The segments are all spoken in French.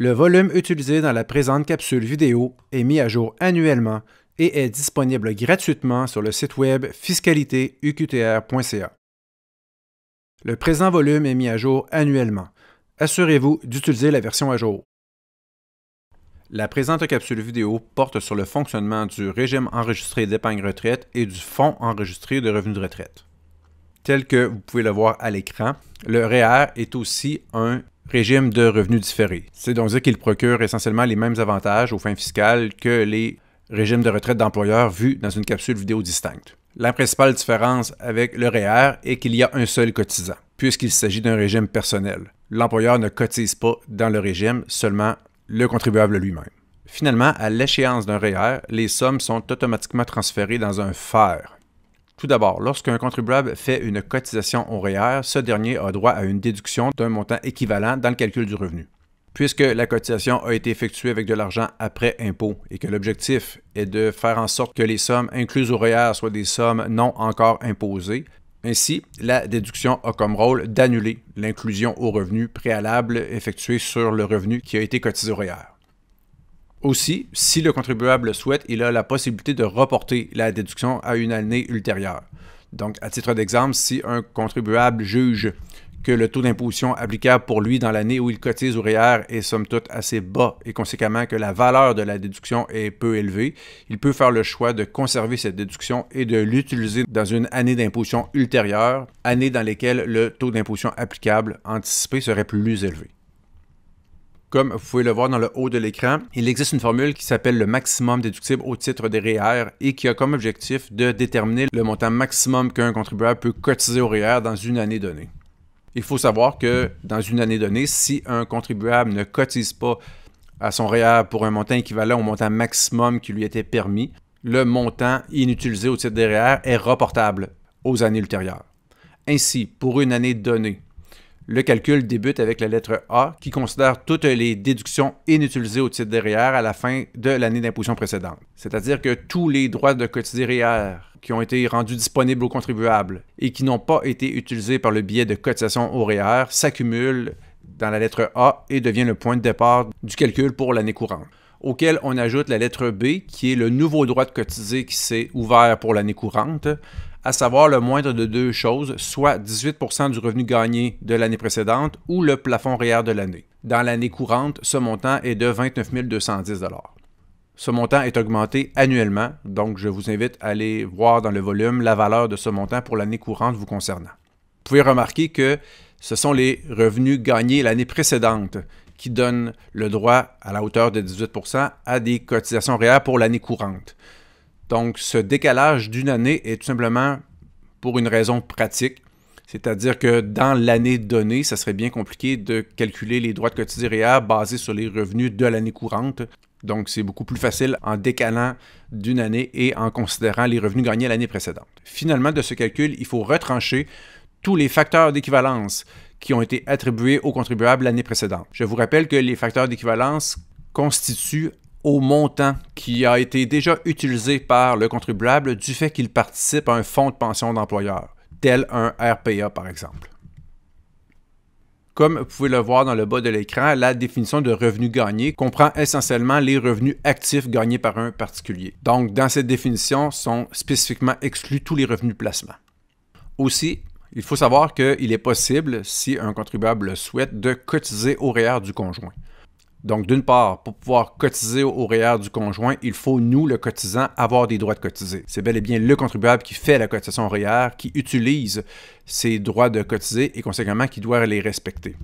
Le volume utilisé dans la présente capsule vidéo est mis à jour annuellement et est disponible gratuitement sur le site web fiscalitéuqtr.ca. Le présent volume est mis à jour annuellement. Assurez-vous d'utiliser la version à jour. La présente capsule vidéo porte sur le fonctionnement du régime enregistré d'épargne retraite et du fonds enregistré de revenus de retraite. Tel que vous pouvez le voir à l'écran, le REER e est aussi un régime de revenus différés. C'est donc dire qu'il procure essentiellement les mêmes avantages aux fins fiscales que les régimes de retraite d'employeurs vus dans une capsule vidéo distincte. La principale différence avec le REER e est qu'il y a un seul cotisant, puisqu'il s'agit d'un régime personnel. L'employeur ne cotise pas dans le régime, seulement le contribuable lui-même. Finalement, à l'échéance d'un REER, e les sommes sont automatiquement transférées dans un FER, tout d'abord, lorsqu'un contribuable fait une cotisation au REER, ce dernier a droit à une déduction d'un montant équivalent dans le calcul du revenu. Puisque la cotisation a été effectuée avec de l'argent après impôt et que l'objectif est de faire en sorte que les sommes incluses au REER soient des sommes non encore imposées, ainsi, la déduction a comme rôle d'annuler l'inclusion au revenu préalable effectuée sur le revenu qui a été cotisé au REER. Aussi, si le contribuable le souhaite, il a la possibilité de reporter la déduction à une année ultérieure. Donc, à titre d'exemple, si un contribuable juge que le taux d'imposition applicable pour lui dans l'année où il cotise au REER e est somme toute assez bas et conséquemment que la valeur de la déduction est peu élevée, il peut faire le choix de conserver cette déduction et de l'utiliser dans une année d'imposition ultérieure, année dans laquelle le taux d'imposition applicable anticipé serait plus élevé. Comme vous pouvez le voir dans le haut de l'écran, il existe une formule qui s'appelle le maximum déductible au titre des REER et qui a comme objectif de déterminer le montant maximum qu'un contribuable peut cotiser au REER dans une année donnée. Il faut savoir que dans une année donnée, si un contribuable ne cotise pas à son REER pour un montant équivalent au montant maximum qui lui était permis, le montant inutilisé au titre des REER est reportable aux années ultérieures. Ainsi, pour une année donnée, le calcul débute avec la lettre A qui considère toutes les déductions inutilisées au titre derrière à la fin de l'année d'imposition précédente. C'est-à-dire que tous les droits de REER qui ont été rendus disponibles aux contribuables et qui n'ont pas été utilisés par le biais de cotisation REER s'accumulent dans la lettre A et devient le point de départ du calcul pour l'année courante auquel on ajoute la lettre B, qui est le nouveau droit de cotiser qui s'est ouvert pour l'année courante, à savoir le moindre de deux choses, soit 18 du revenu gagné de l'année précédente ou le plafond REER de l'année. Dans l'année courante, ce montant est de 29 210 Ce montant est augmenté annuellement, donc je vous invite à aller voir dans le volume la valeur de ce montant pour l'année courante vous concernant. Vous pouvez remarquer que ce sont les revenus gagnés l'année précédente qui donne le droit à la hauteur de 18 à des cotisations réelles pour l'année courante. Donc, ce décalage d'une année est tout simplement pour une raison pratique. C'est-à-dire que dans l'année donnée, ça serait bien compliqué de calculer les droits de cotisier réels basés sur les revenus de l'année courante. Donc, c'est beaucoup plus facile en décalant d'une année et en considérant les revenus gagnés l'année précédente. Finalement, de ce calcul, il faut retrancher tous les facteurs d'équivalence, qui ont été attribués aux contribuables l'année précédente. Je vous rappelle que les facteurs d'équivalence constituent au montant qui a été déjà utilisé par le contribuable du fait qu'il participe à un fonds de pension d'employeur, tel un RPA par exemple. Comme vous pouvez le voir dans le bas de l'écran, la définition de revenu gagné comprend essentiellement les revenus actifs gagnés par un particulier. Donc, dans cette définition sont spécifiquement exclus tous les revenus de placement. Aussi, il faut savoir qu'il est possible, si un contribuable le souhaite, de cotiser au REER e du conjoint. Donc, d'une part, pour pouvoir cotiser au REER e du conjoint, il faut, nous, le cotisant, avoir des droits de cotiser. C'est bel et bien le contribuable qui fait la cotisation REER, e qui utilise ses droits de cotiser et, conséquemment, qui doit les respecter.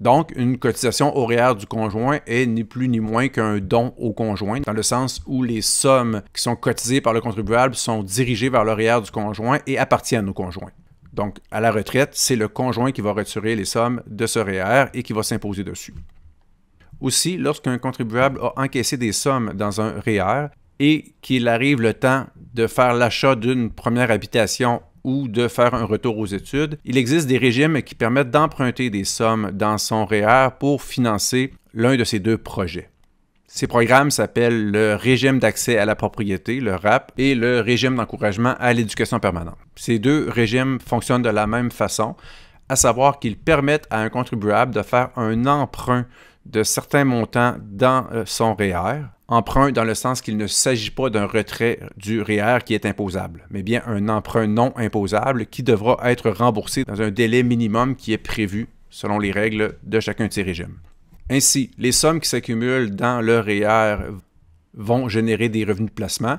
Donc, une cotisation au REER du conjoint est ni plus ni moins qu'un don au conjoint, dans le sens où les sommes qui sont cotisées par le contribuable sont dirigées vers le REER du conjoint et appartiennent au conjoint. Donc, à la retraite, c'est le conjoint qui va retirer les sommes de ce REER e et qui va s'imposer dessus. Aussi, lorsqu'un contribuable a encaissé des sommes dans un REER e et qu'il arrive le temps de faire l'achat d'une première habitation ou de faire un retour aux études, il existe des régimes qui permettent d'emprunter des sommes dans son REER e pour financer l'un de ces deux projets. Ces programmes s'appellent le régime d'accès à la propriété, le RAP, et le régime d'encouragement à l'éducation permanente. Ces deux régimes fonctionnent de la même façon, à savoir qu'ils permettent à un contribuable de faire un emprunt de certains montants dans euh, son REER, e emprunt dans le sens qu'il ne s'agit pas d'un retrait du REER e qui est imposable, mais bien un emprunt non imposable qui devra être remboursé dans un délai minimum qui est prévu selon les règles de chacun de ces régimes. Ainsi, les sommes qui s'accumulent dans le REER vont générer des revenus de placement.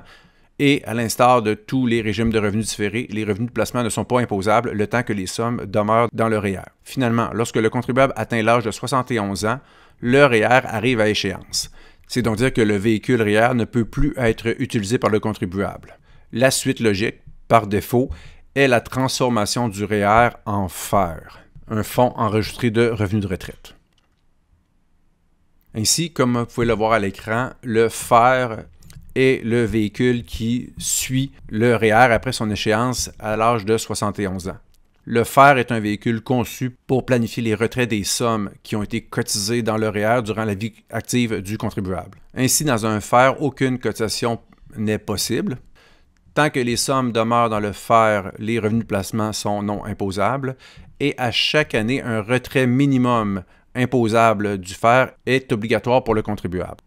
Et à l'instar de tous les régimes de revenus différés, les revenus de placement ne sont pas imposables le temps que les sommes demeurent dans le REER. Finalement, lorsque le contribuable atteint l'âge de 71 ans, le REER e arrive à échéance. C'est donc dire que le véhicule REER e ne peut plus être utilisé par le contribuable. La suite logique, par défaut, est la transformation du REER e en FER, un fonds enregistré de revenus de retraite. Ainsi, comme vous pouvez le voir à l'écran, le fer est le véhicule qui suit le REER e après son échéance à l'âge de 71 ans. Le FER est un véhicule conçu pour planifier les retraits des sommes qui ont été cotisées dans le REER e durant la vie active du contribuable. Ainsi, dans un FER, aucune cotisation n'est possible. Tant que les sommes demeurent dans le FER, les revenus de placement sont non imposables et à chaque année, un retrait minimum imposable du fer est obligatoire pour le contribuable.